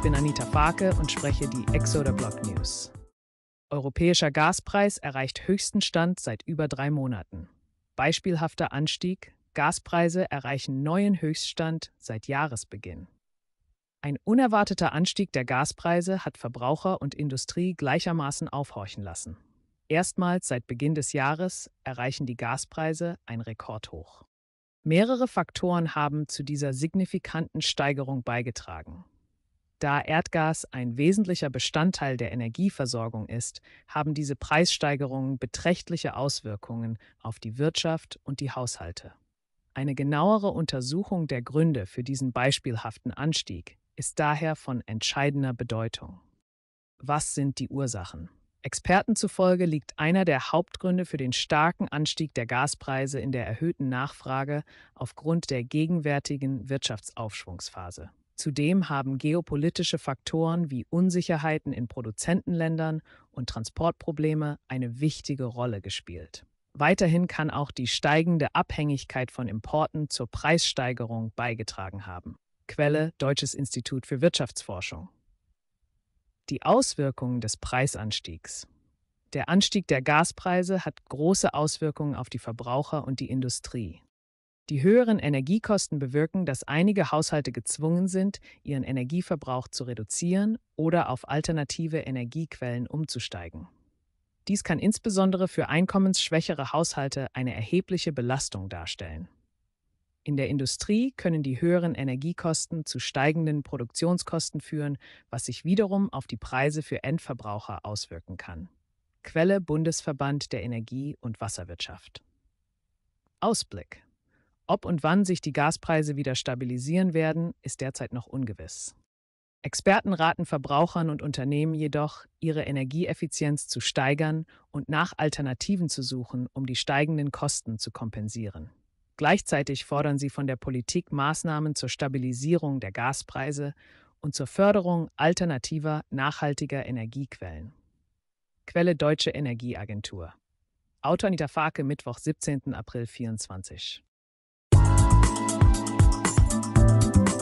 Ich bin Anita Farke und spreche die Exoder Block News. Europäischer Gaspreis erreicht höchsten Stand seit über drei Monaten. Beispielhafter Anstieg, Gaspreise erreichen neuen Höchststand seit Jahresbeginn. Ein unerwarteter Anstieg der Gaspreise hat Verbraucher und Industrie gleichermaßen aufhorchen lassen. Erstmals seit Beginn des Jahres erreichen die Gaspreise ein Rekordhoch. Mehrere Faktoren haben zu dieser signifikanten Steigerung beigetragen. Da Erdgas ein wesentlicher Bestandteil der Energieversorgung ist, haben diese Preissteigerungen beträchtliche Auswirkungen auf die Wirtschaft und die Haushalte. Eine genauere Untersuchung der Gründe für diesen beispielhaften Anstieg ist daher von entscheidender Bedeutung. Was sind die Ursachen? Experten zufolge liegt einer der Hauptgründe für den starken Anstieg der Gaspreise in der erhöhten Nachfrage aufgrund der gegenwärtigen Wirtschaftsaufschwungsphase. Zudem haben geopolitische Faktoren wie Unsicherheiten in Produzentenländern und Transportprobleme eine wichtige Rolle gespielt. Weiterhin kann auch die steigende Abhängigkeit von Importen zur Preissteigerung beigetragen haben. Quelle Deutsches Institut für Wirtschaftsforschung. Die Auswirkungen des Preisanstiegs. Der Anstieg der Gaspreise hat große Auswirkungen auf die Verbraucher und die Industrie. Die höheren Energiekosten bewirken, dass einige Haushalte gezwungen sind, ihren Energieverbrauch zu reduzieren oder auf alternative Energiequellen umzusteigen. Dies kann insbesondere für einkommensschwächere Haushalte eine erhebliche Belastung darstellen. In der Industrie können die höheren Energiekosten zu steigenden Produktionskosten führen, was sich wiederum auf die Preise für Endverbraucher auswirken kann. Quelle Bundesverband der Energie- und Wasserwirtschaft. Ausblick ob und wann sich die Gaspreise wieder stabilisieren werden, ist derzeit noch ungewiss. Experten raten Verbrauchern und Unternehmen jedoch, ihre Energieeffizienz zu steigern und nach Alternativen zu suchen, um die steigenden Kosten zu kompensieren. Gleichzeitig fordern sie von der Politik Maßnahmen zur Stabilisierung der Gaspreise und zur Förderung alternativer, nachhaltiger Energiequellen. Quelle Deutsche Energieagentur. Autor Nita Farke, Mittwoch, 17. April 24.